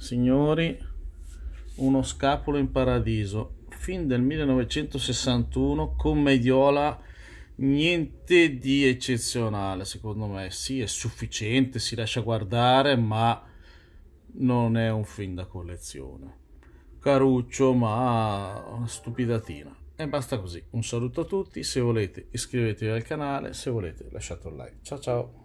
signori uno scapolo in paradiso fin del 1961 commediola niente di eccezionale secondo me sì è sufficiente si lascia guardare ma non è un film da collezione caruccio ma una stupidatina e basta così un saluto a tutti se volete iscrivetevi al canale se volete lasciate un like ciao ciao